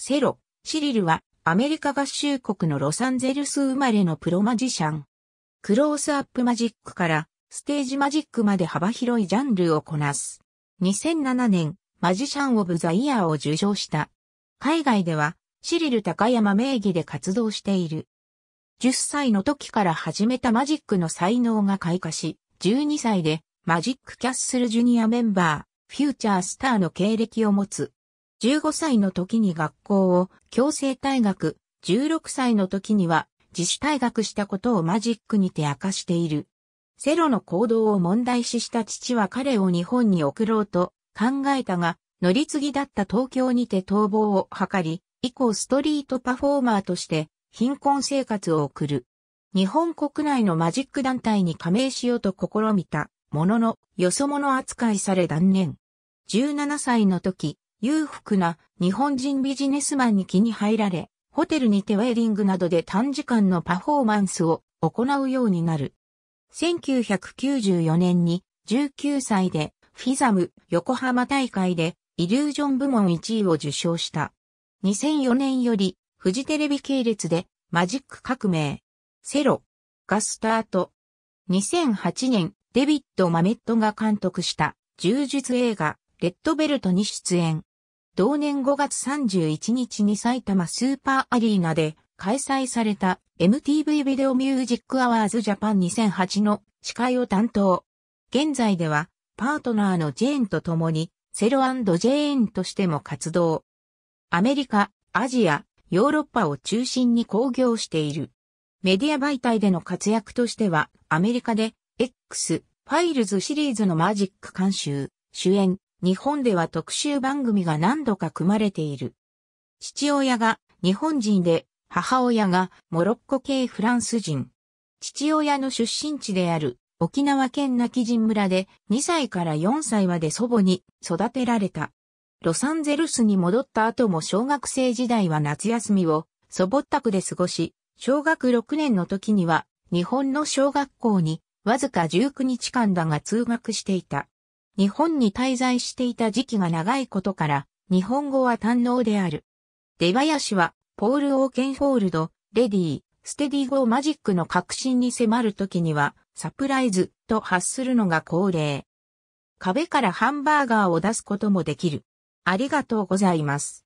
セロ、シリルはアメリカ合衆国のロサンゼルス生まれのプロマジシャン。クロースアップマジックからステージマジックまで幅広いジャンルをこなす。2007年、マジシャン・オブ・ザ・イヤーを受賞した。海外では、シリル・高山名義で活動している。10歳の時から始めたマジックの才能が開花し、12歳でマジック・キャッスル・ジュニアメンバー、フューチャー・スターの経歴を持つ。15歳の時に学校を強制退学、16歳の時には自主退学したことをマジックにて明かしている。セロの行動を問題視した父は彼を日本に送ろうと考えたが、乗り継ぎだった東京にて逃亡を図り、以降ストリートパフォーマーとして貧困生活を送る。日本国内のマジック団体に加盟しようと試みたものの、よそ者扱いされ断念。17歳の時、裕福な日本人ビジネスマンに気に入られ、ホテルにてウェディングなどで短時間のパフォーマンスを行うようになる。1994年に19歳でフィザム横浜大会でイリュージョン部門1位を受賞した。2004年よりフジテレビ系列でマジック革命、セロがスタート。2008年デビッド・マメットが監督した柔術映画レッドベルトに出演。同年5月31日に埼玉スーパーアリーナで開催された MTV ビデオミュージックアワーズジャパン2008の司会を担当。現在ではパートナーのジェーンと共にセロジェーンとしても活動。アメリカ、アジア、ヨーロッパを中心に興行している。メディア媒体での活躍としては、アメリカで X、ファイルズシリーズのマジック監修、主演、日本では特集番組が何度か組まれている。父親が日本人で、母親がモロッコ系フランス人。父親の出身地である沖縄県泣き人村で2歳から4歳まで祖母に育てられた。ロサンゼルスに戻った後も小学生時代は夏休みを祖母宅で過ごし、小学6年の時には日本の小学校にわずか19日間だが通学していた。日本に滞在していた時期が長いことから、日本語は堪能である。出囃子は、ポール・オーケンホールド、レディー、ステディゴーマジックの革新に迫る時には、サプライズと発するのが恒例。壁からハンバーガーを出すこともできる。ありがとうございます。